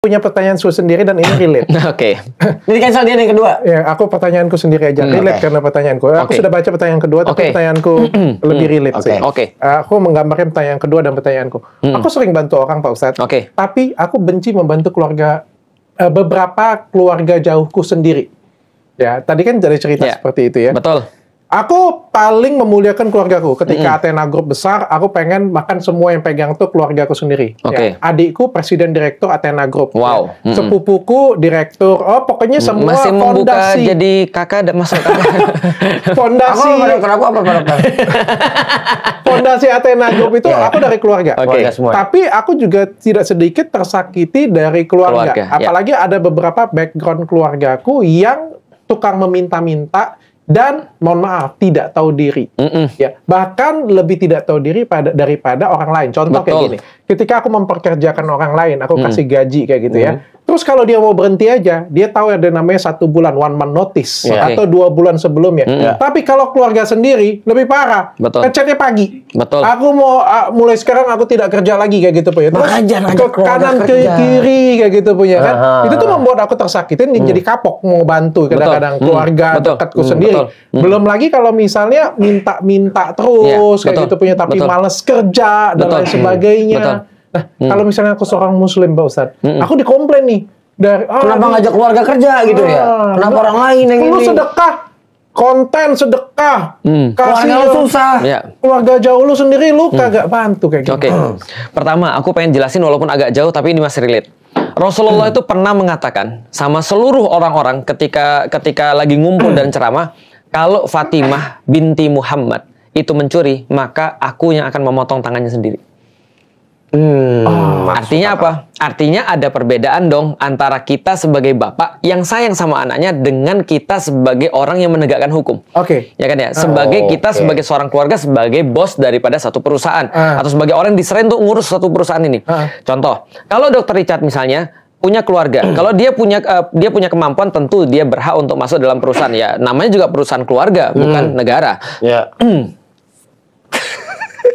punya pertanyaan pertanyaanku sendiri dan ini relate. Oke. okay. Jadi cancel dia yang kedua. Ya, aku pertanyaanku sendiri aja. Hmm, relate okay. karena pertanyaanku. Aku okay. sudah baca pertanyaan kedua, tapi okay. pertanyaanku lebih hmm, relate okay. sih. Oke. Okay. Aku menggambarkan pertanyaan kedua dan pertanyaanku. Hmm. Aku sering bantu orang, Pak Ustadz. Oke. Okay. Tapi aku benci membantu keluarga eh, beberapa keluarga jauhku sendiri. Ya, tadi kan dari cerita yeah. seperti itu ya. Betul. Aku paling memuliakan keluargaku. Ketika mm. Athena Group besar, aku pengen makan semua yang pegang tuh keluargaku sendiri. Okay. Ya. Adikku presiden direktur Athena Group. Wow. Ya. Mm -hmm. Sepupuku direktur. Oh, pokoknya semua Masih membuka fondasi. jadi kakak dan masuk kakak. fondasi. Aku aku apa Fondasi Athena Group itu yeah. aku dari keluarga. Okay. semua. Tapi aku juga tidak sedikit tersakiti dari keluarga. keluarga ya. Apalagi yeah. ada beberapa background keluargaku yang tukang meminta-minta dan mohon maaf tidak tahu diri mm -mm. ya bahkan lebih tidak tahu diri pada daripada orang lain contoh Betul. kayak gini ketika aku memperkerjakan orang lain aku mm. kasih gaji kayak gitu mm. ya mm-hmm. Terus kalau dia mau berhenti aja, dia tahu ada namanya satu bulan one month notice yeah. atau dua bulan sebelumnya. Mm -hmm. Tapi kalau keluarga sendiri lebih parah. Betul. Kecetnya pagi. Betul. Aku mau uh, mulai sekarang aku tidak kerja lagi kayak gitu punya. Terus Makan, ke kanan kerja. ke kiri kayak gitu punya kan. Uh -huh. Itu tuh membuat aku tersakitin mm. jadi kapok mau bantu kadang-kadang mm. keluarga mm. dekatku mm. sendiri. Mm. Belum lagi kalau misalnya minta-minta iya, terus yeah. kayak Betul. gitu punya tapi Betul. males kerja dan lain sebagainya. Betul. Nah, hmm. kalau misalnya aku seorang muslim Pak Ustadz, hmm. aku dikomplain nih dari oh, kenapa ini, ngajak keluarga kerja gitu ya? Ah, kenapa orang lain yang ini? Lu sedekah konten sedekah. Hmm. Kasih keluarga lu susah. Ya. Keluarga jauh lu sendiri lu hmm. kagak bantu kayak gitu. Oke. Okay. Pertama, aku pengen jelasin walaupun agak jauh tapi ini masih relate. Rasulullah hmm. itu pernah mengatakan sama seluruh orang-orang ketika ketika lagi ngumpul dan ceramah, kalau Fatimah binti Muhammad itu mencuri, maka aku yang akan memotong tangannya sendiri. Hmm, oh, artinya apa? Artinya ada perbedaan dong antara kita sebagai bapak yang sayang sama anaknya dengan kita sebagai orang yang menegakkan hukum. Oke. Okay. Ya kan ya. Sebagai oh, kita okay. sebagai seorang keluarga sebagai bos daripada satu perusahaan uh. atau sebagai orang yang diserahin untuk ngurus satu perusahaan ini. Uh. Contoh, kalau Dokter Richard misalnya punya keluarga. Kalau dia punya uh, dia punya kemampuan tentu dia berhak untuk masuk dalam perusahaan ya. Namanya juga perusahaan keluarga, hmm. bukan negara. Yeah. Ya.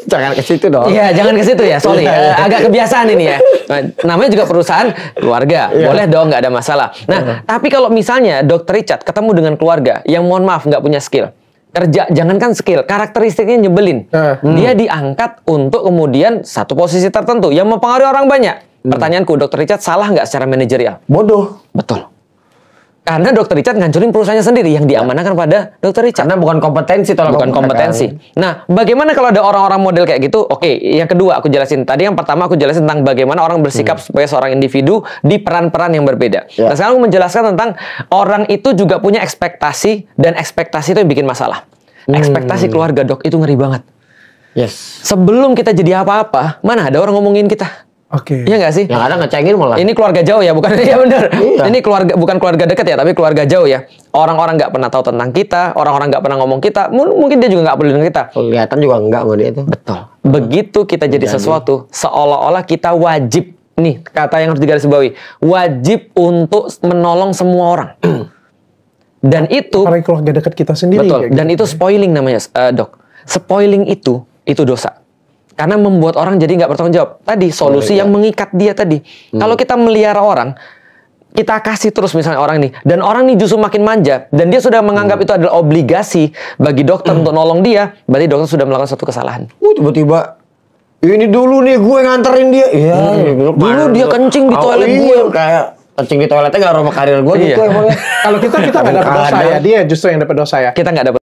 jangan ke situ dong. Iya, jangan ke situ ya. Sorry, ya, agak kebiasaan ini ya. Namanya juga perusahaan keluarga, ya. boleh dong, nggak ada masalah. Nah, uh iya. -huh. tapi kalau misalnya Dokter Richard ketemu dengan keluarga yang mohon maaf nggak punya skill, kerja jangankan skill karakteristiknya nyebelin uh, iya. huh hmm. dia diangkat untuk kemudian satu posisi tertentu yang mempengaruhi orang banyak hmm. pertanyaanku dokter Richard salah nggak secara manajerial bodoh betul karena Dokter Richard ngancurin perusahaannya sendiri yang diamanahkan pada Dokter Richard. Karena bukan kompetensi tolong bukan kompetensi. Kan? Nah, bagaimana kalau ada orang-orang model kayak gitu? Oke, okay, yang kedua aku jelasin. Tadi yang pertama aku jelasin tentang bagaimana orang bersikap hmm. sebagai seorang individu di peran-peran yang berbeda. Ya. Nah, sekarang aku menjelaskan tentang orang itu juga punya ekspektasi dan ekspektasi itu yang bikin masalah. Hmm. Ekspektasi keluarga dok itu ngeri banget. Yes. Sebelum kita jadi apa-apa, mana ada orang ngomongin kita? Oke. Okay. Iya nggak sih? Yang ada ngecengin malah. Ini keluarga jauh ya, bukan? Iya benar. Iya. Ini keluarga bukan keluarga dekat ya, tapi keluarga jauh ya. Orang-orang nggak pernah tahu tentang kita, orang-orang nggak pernah ngomong kita. mungkin dia juga nggak peduli dengan kita. Kelihatan juga nggak mau dia itu. Betul. Begitu kita jadi, jadi. sesuatu, seolah-olah kita wajib nih kata yang harus digarisbawahi, wajib untuk menolong semua orang. dan itu Karena keluarga dekat kita sendiri. Betul. Dan gitu. itu ya. spoiling namanya, uh, dok. Spoiling itu itu dosa. Karena membuat orang jadi nggak bertanggung jawab. Tadi iya, solusi oh, yang mengikat dia tadi. Hmm. Kalau kita melihara orang, kita kasih terus misalnya orang ini dan orang ini justru makin manja dan dia sudah menganggap hmm. itu adalah obligasi bagi dokter untuk nolong dia berarti dokter sudah melakukan satu kesalahan. Uh tiba-tiba ini dulu nih gue nganterin dia. Iya. Hmm. Iya, dulu, dia kencing di toilet oh, gue kayak kencing di toiletnya gak rumah karir gue gitu iya. gitu Kalau kita kita nggak dapat dosa ya dia justru yang dapet dosa ya. Kita nggak dapet.